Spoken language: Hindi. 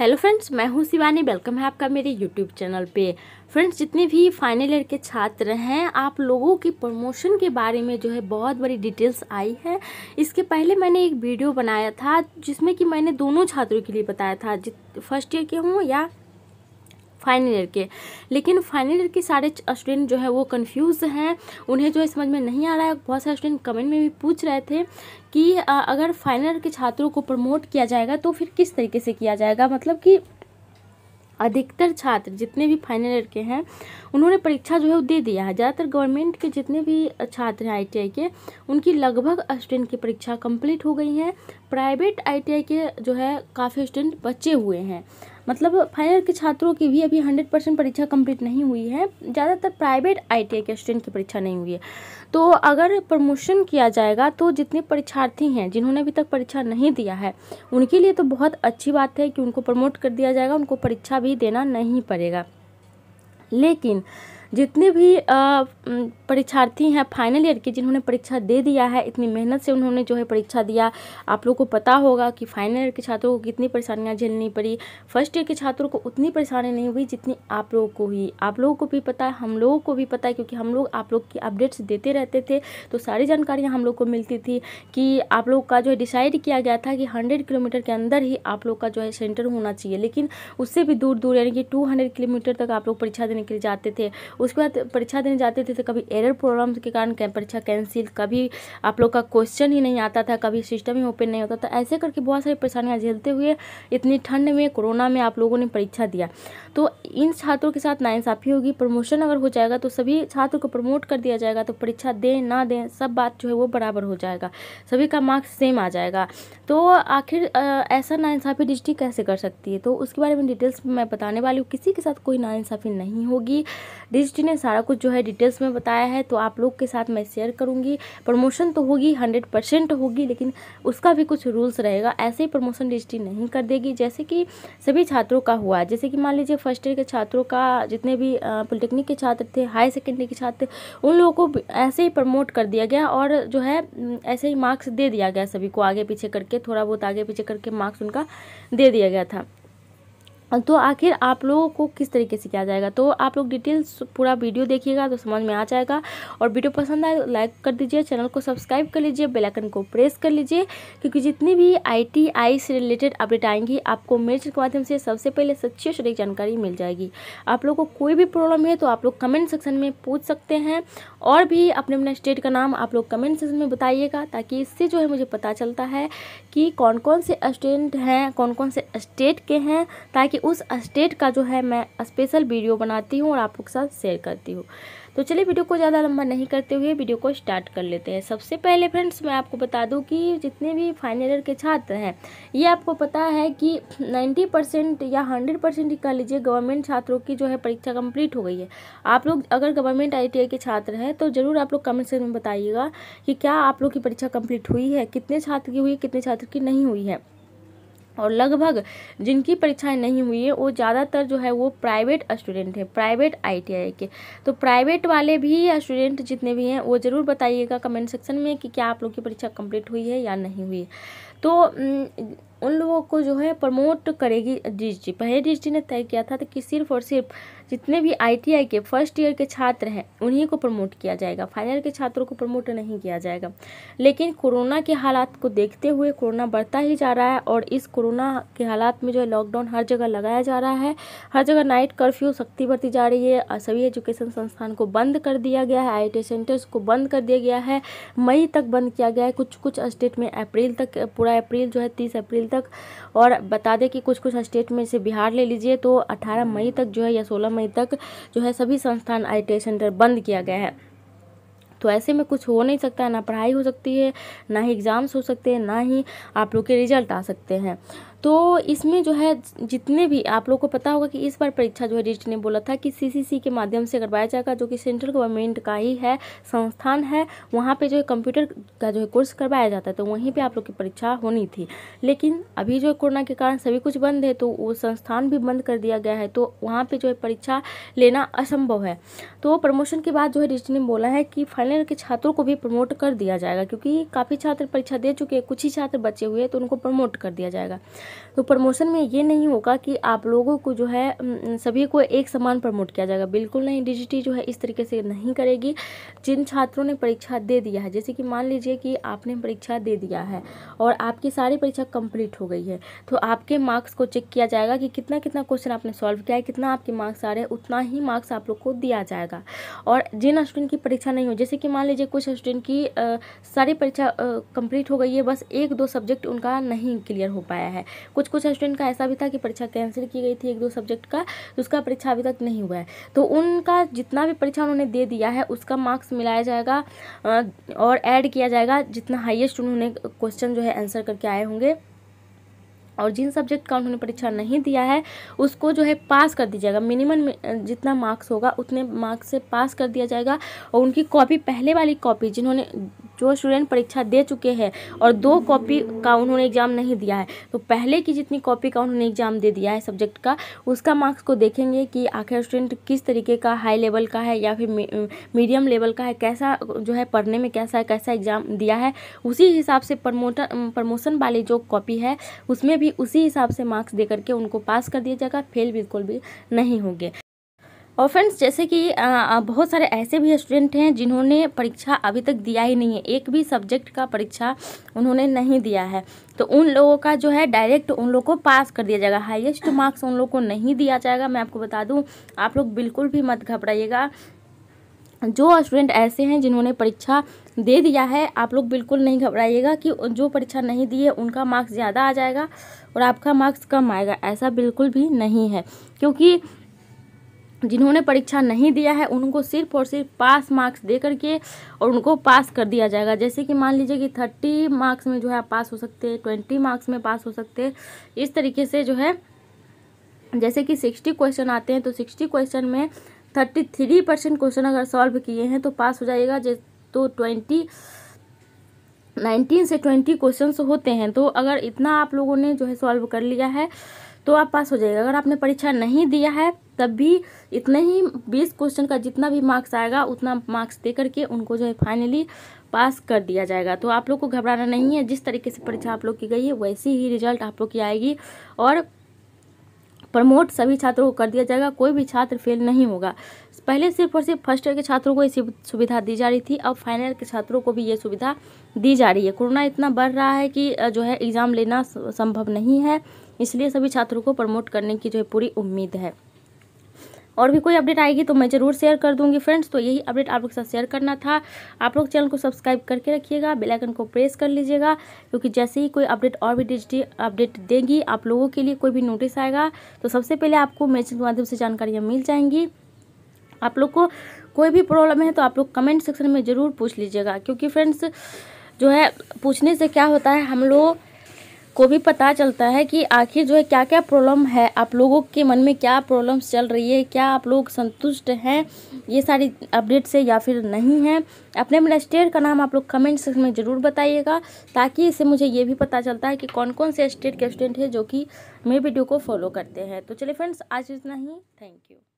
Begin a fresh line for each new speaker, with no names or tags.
हेलो फ्रेंड्स मैं हूं शिवानी वेलकम है आपका मेरे यूट्यूब चैनल पे फ्रेंड्स जितने भी फाइनल ईयर के छात्र हैं आप लोगों की प्रमोशन के बारे में जो है बहुत बड़ी डिटेल्स आई है इसके पहले मैंने एक वीडियो बनाया था जिसमें कि मैंने दोनों छात्रों के लिए बताया था फर्स्ट ईयर के हों या फाइनल ईयर के लेकिन फाइनल ईयर के सारे स्टूडेंट जो है वो कन्फ्यूज़ हैं उन्हें जो है समझ में नहीं आ रहा है बहुत सारे स्टूडेंट कमेंट में भी पूछ रहे थे कि अगर फाइनल ईयर के छात्रों को प्रमोट किया जाएगा तो फिर किस तरीके से किया जाएगा मतलब कि अधिकतर छात्र जितने भी फाइनल ईयर के हैं उन्होंने परीक्षा जो है वो दे दिया है ज़्यादातर गवर्नमेंट के जितने भी छात्र हैं आईटीआई के उनकी लगभग स्टूडेंट की परीक्षा कंप्लीट हो गई है प्राइवेट आईटीआई के जो है काफ़ी स्टूडेंट बचे हुए हैं मतलब फाइनल के छात्रों की भी अभी हंड्रेड परसेंट परीक्षा कंप्लीट नहीं हुई है ज़्यादातर प्राइवेट आई के स्टूडेंट की परीक्षा नहीं हुई है तो अगर प्रमोशन किया जाएगा तो जितने परीक्षार्थी हैं जिन्होंने अभी तक परीक्षा नहीं दिया है उनके लिए तो बहुत अच्छी बात है कि उनको प्रमोट कर दिया जाएगा उनको परीक्षा भी देना नहीं पड़ेगा लेकिन जितने भी परीक्षार्थी हैं फाइनल ईयर के जिन्होंने परीक्षा दे दिया है इतनी मेहनत से उन्होंने जो है परीक्षा दिया आप लोगों को पता होगा कि फाइनल ईयर के छात्रों को कितनी परेशानियाँ झेलनी पड़ी फर्स्ट ईयर के छात्रों को उतनी परेशानी नहीं हुई जितनी आप लोगों को हुई आप लोगों को भी पता है हम लोगों को भी पता है क्योंकि हम लोग आप लोग की अपडेट्स देते रहते थे तो सारी जानकारियाँ हम लोग को मिलती थी कि आप लोग का जो है डिसाइड किया गया था कि हंड्रेड किलोमीटर के अंदर ही आप लोग का जो है सेंटर होना चाहिए लेकिन उससे भी दूर दूर यानी कि टू हंड्रेड किलोमीटर तक आप लोग परीक्षा देने के लिए जाते थे उसके बाद परीक्षा देने जाते थे तो कभी एरर प्रॉब्लम के कारण परीक्षा कैंसिल कभी आप लोग का क्वेश्चन ही नहीं आता था कभी सिस्टम ही ओपन नहीं होता था ऐसे करके बहुत सारी परेशानियाँ झेलते हुए इतनी ठंड में कोरोना में आप लोगों ने परीक्षा दिया तो इन छात्रों के साथ नाइंसाफ़ी होगी प्रमोशन अगर हो जाएगा तो सभी छात्रों को प्रमोट कर दिया जाएगा तो परीक्षा दें ना दें सब बात जो है वो बराबर हो जाएगा सभी का मार्क्स सेम आ जाएगा तो आखिर ऐसा नाइंसाफ़ी डिस्ट्रिक कैसे कर सकती है तो उसके बारे में डिटेल्स मैं बताने वाली हूँ किसी के साथ कोई नाइंसाफ़ी नहीं होगी डिज एस ने सारा कुछ जो है डिटेल्स में बताया है तो आप लोग के साथ मैं शेयर करूँगी प्रमोशन तो होगी हंड्रेड परसेंट होगी लेकिन उसका भी कुछ रूल्स रहेगा ऐसे ही प्रमोशन रजिस्ट्री नहीं कर देगी जैसे कि सभी छात्रों का हुआ जैसे कि मान लीजिए फर्स्ट ईयर के छात्रों का जितने भी पॉलिटेक्निक के छात्र थे हाई सेकेंडरी के छात्र उन लोगों को ऐसे ही प्रमोट कर दिया गया और जो है ऐसे ही मार्क्स दे दिया गया सभी को आगे पीछे करके थोड़ा बहुत आगे पीछे करके मार्क्स उनका दे दिया गया था तो आखिर आप लोगों को किस तरीके से किया जाएगा तो आप लोग डिटेल्स पूरा वीडियो देखिएगा तो समझ में आ जाएगा और वीडियो पसंद आए तो लाइक कर दीजिए चैनल को सब्सक्राइब कर लीजिए बेल आइकन को प्रेस कर लीजिए क्योंकि जितनी भी आईटीआई से रिलेटेड अपडेट आएंगी आपको मेरे चैनल के माध्यम से सबसे पहले सच्ची और सटीक जानकारी मिल जाएगी आप लोग को कोई भी प्रॉब्लम है तो आप लोग कमेंट सेक्शन में पूछ सकते हैं और भी अपने अपने स्टेट का नाम आप लोग कमेंट सेक्शन में बताइएगा ताकि इससे जो है मुझे पता चलता है कि कौन कौन से स्टूडेंट हैं कौन कौन से स्टेट के हैं ताकि उस स्टेट का जो है मैं स्पेशल वीडियो बनाती हूँ और आप लोग के साथ शेयर करती हूँ तो चलिए वीडियो को ज़्यादा लंबा नहीं करते हुए वीडियो को स्टार्ट कर लेते हैं सबसे पहले फ्रेंड्स मैं आपको बता दूं कि जितने भी फाइनल ईयर के छात्र हैं ये आपको पता है कि 90 परसेंट या 100 परसेंट कह लीजिए गवर्नमेंट छात्रों की जो है परीक्षा कंप्लीट हो गई है आप लोग अगर गवर्नमेंट आई के छात्र हैं तो ज़रूर आप लोग कमेंट सेक्शन में बताइएगा कि क्या आप लोग की परीक्षा कम्प्लीट हुई है कितने छात्र की हुई है कितने छात्र की नहीं हुई है और लगभग जिनकी परीक्षाएं नहीं हुई है वो ज़्यादातर जो है वो प्राइवेट स्टूडेंट हैं प्राइवेट आईटीआई के तो प्राइवेट वाले भी स्टूडेंट जितने भी हैं वो ज़रूर बताइएगा कमेंट सेक्शन में कि क्या आप लोग की परीक्षा कंप्लीट हुई है या नहीं हुई तो उन लोगों को जो है प्रमोट करेगी जी पहले डी ने तय किया था कि सिर्फ और सिर्फ जितने भी आईटीआई के फर्स्ट ईयर के छात्र हैं उन्हीं को प्रमोट किया जाएगा फाइनल ईयर के छात्रों को प्रमोट नहीं किया जाएगा लेकिन कोरोना के हालात को देखते हुए कोरोना बढ़ता ही जा रहा है और इस कोरोना के हालात में जो है लॉकडाउन हर जगह लगाया जा रहा है हर जगह नाइट कर्फ्यू सख्ती बढ़ती जा रही है सभी एजुकेशन संस्थान को बंद कर दिया गया है आई सेंटर्स को बंद कर दिया गया है मई तक बंद किया गया है कुछ कुछ स्टेट में अप्रैल तक पूरा अप्रैल जो है तीस अप्रैल तक और बता दें कि कुछ कुछ स्टेट में से बिहार ले लीजिए तो अठारह मई तक जो है या सोलह मई तक जो है सभी संस्थान आई सेंटर बंद किया गया है तो ऐसे में कुछ हो नहीं सकता है ना पढ़ाई हो सकती है ना ही एग्ज़ाम्स हो सकते हैं ना ही आप लोग के रिजल्ट आ सकते हैं तो इसमें जो है जितने भी आप लोग को पता होगा कि इस बार परीक्षा जो है डिट ने बोला था कि सीसीसी के माध्यम से करवाया जाएगा जो कि सेंट्रल गवर्नमेंट का ही है संस्थान है वहाँ पे जो है कंप्यूटर का जो है कोर्स करवाया जाता है तो वहीं पे आप लोग की परीक्षा होनी थी लेकिन अभी जो है कोरोना के कारण सभी कुछ बंद है तो वो संस्थान भी बंद कर दिया गया है तो वहाँ पर जो है परीक्षा लेना असंभव है तो प्रमोशन के बाद जो है डिट ने बोला है कि फाइनल ईयर के छात्रों को भी प्रमोट कर दिया जाएगा क्योंकि काफ़ी छात्र परीक्षा दे चुके हैं कुछ ही छात्र बचे हुए हैं तो उनको प्रमोट कर दिया जाएगा तो प्रमोशन में ये नहीं होगा कि आप लोगों को जो है सभी को एक समान प्रमोट किया जाएगा बिल्कुल नहीं डिजिटी जो है इस तरीके से नहीं करेगी जिन छात्रों ने परीक्षा दे दिया है जैसे कि मान लीजिए कि आपने परीक्षा दे दिया है और आपकी सारी परीक्षा कंप्लीट हो गई है तो आपके मार्क्स को चेक किया जाएगा कि कितना कितना क्वेश्चन आपने सॉल्व किया है कितना आपके मार्क्स आ रहे हैं उतना ही मार्क्स आप लोग को दिया जाएगा और जिन स्टूडेंट की परीक्षा नहीं हो जैसे कि मान लीजिए कुछ स्टूडेंट की सारी परीक्षा कंप्लीट हो गई है बस एक दो सब्जेक्ट उनका नहीं क्लियर हो पाया है कुछ कुछ स्टूडेंट का ऐसा भी था कि परीक्षा कैंसिल की गई थी एक दो सब्जेक्ट का तो उसका परीक्षा अभी तक नहीं हुआ है तो उनका जितना भी परीक्षा उन्होंने दे दिया है उसका मार्क्स मिलाया जाएगा और ऐड किया जाएगा जितना हाइएस्ट उन्होंने क्वेश्चन जो है आंसर करके आए होंगे और जिन सब्जेक्ट का उन्होंने परीक्षा नहीं दिया है उसको जो है पास कर दिया जाएगा मिनिमम जितना मार्क्स होगा उतने मार्क्स से पास कर दिया जाएगा और उनकी कॉपी पहले वाली कॉपी जिन्होंने जो स्टूडेंट परीक्षा दे चुके हैं और दो कॉपी का उन्होंने एग्ज़ाम नहीं दिया है तो पहले की जितनी कॉपी का उन्होंने एग्ज़ाम दे दिया है सब्जेक्ट का उसका मार्क्स को देखेंगे कि आखिर स्टूडेंट किस तरीके का हाई लेवल का है या फिर मीडियम लेवल का है कैसा जो है पढ़ने में कैसा है कैसा एग्ज़ाम दिया है उसी हिसाब से प्रमोटर प्रमोशन वाली जो कॉपी है उसमें भी उसी हिसाब से मार्क्स दे करके उनको पास कर दिया जाएगा फेल बिल्कुल भी नहीं होंगे और फ्रेंड्स जैसे कि बहुत सारे ऐसे भी स्टूडेंट हैं जिन्होंने परीक्षा अभी तक दिया ही नहीं है एक भी सब्जेक्ट का परीक्षा उन्होंने नहीं दिया है तो उन लोगों का जो है डायरेक्ट उन लोग को पास कर दिया जाएगा हाईएस्ट मार्क्स उन लोग को नहीं दिया जाएगा मैं आपको बता दूँ आप लोग बिल्कुल भी मत घबराइएगा जो स्टूडेंट ऐसे हैं जिन्होंने परीक्षा दे दिया है आप लोग बिल्कुल नहीं घबराइएगा कि जो परीक्षा नहीं दी है उनका मार्क्स ज़्यादा आ जाएगा और आपका मार्क्स कम आएगा ऐसा बिल्कुल भी नहीं है क्योंकि जिन्होंने परीक्षा नहीं दिया है उनको सिर्फ और सिर्फ पास मार्क्स दे करके और उनको पास कर दिया जाएगा जैसे कि मान लीजिए कि थर्टी मार्क्स में जो है पास हो सकते हैं ट्वेंटी मार्क्स में पास हो सकते हैं इस तरीके से जो है जैसे कि सिक्सटी क्वेश्चन आते हैं तो सिक्सटी क्वेश्चन में थर्टी थ्री परसेंट क्वेश्चन अगर सॉल्व किए हैं तो पास हो जाएगा तो ट्वेंटी नाइनटीन से ट्वेंटी क्वेश्चन होते हैं तो अगर इतना आप लोगों ने जो है सॉल्व कर लिया है तो आप पास हो जाएगा अगर आपने परीक्षा नहीं दिया है तब भी इतने ही बीस क्वेश्चन का जितना भी मार्क्स आएगा उतना मार्क्स दे करके उनको जो है फाइनली पास कर दिया जाएगा तो आप लोग को घबराना नहीं है जिस तरीके से परीक्षा आप लोग की गई है वैसी ही रिजल्ट आप लोग की आएगी और प्रमोट सभी छात्रों को कर दिया जाएगा कोई भी छात्र फेल नहीं होगा पहले सिर्फ और सिर्फ फर्स्ट ईयर के छात्रों को ये सुविधा दी जा रही थी अब फाइनल ईयर के छात्रों को भी ये सुविधा दी जा रही है कोरोना इतना बढ़ रहा है कि जो है एग्ज़ाम लेना संभव नहीं है इसलिए सभी छात्रों को प्रमोट करने की जो है पूरी उम्मीद है और भी कोई अपडेट आएगी तो मैं ज़रूर शेयर कर दूंगी फ्रेंड्स तो यही अपडेट आप लोग के साथ शेयर करना था आप लोग चैनल को सब्सक्राइब करके रखिएगा बेल आइकन को प्रेस कर लीजिएगा क्योंकि जैसे ही कोई अपडेट और भी डिजिटल अपडेट देंगी आप लोगों के लिए कोई भी नोटिस आएगा तो सबसे पहले आपको मैसेज के माध्यम से जानकारियाँ मिल जाएंगी आप लोग को कोई भी प्रॉब्लम है तो आप लोग कमेंट सेक्शन में ज़रूर पूछ लीजिएगा क्योंकि फ्रेंड्स जो है पूछने से क्या होता है हम लोग को भी पता चलता है कि आखिर जो है क्या क्या प्रॉब्लम है आप लोगों के मन में क्या प्रॉब्लम्स चल रही है क्या आप लोग संतुष्ट हैं ये सारी अपडेट से या फिर नहीं है अपने मेरा स्टेट का नाम आप लोग कमेंट सेक्शन में ज़रूर बताइएगा ताकि इससे मुझे ये भी पता चलता है कि कौन कौन से स्टेट के स्टूडेंट हैं जो कि मेरे वीडियो को फॉलो करते हैं तो चलिए फ्रेंड्स आज इतना ही थैंक यू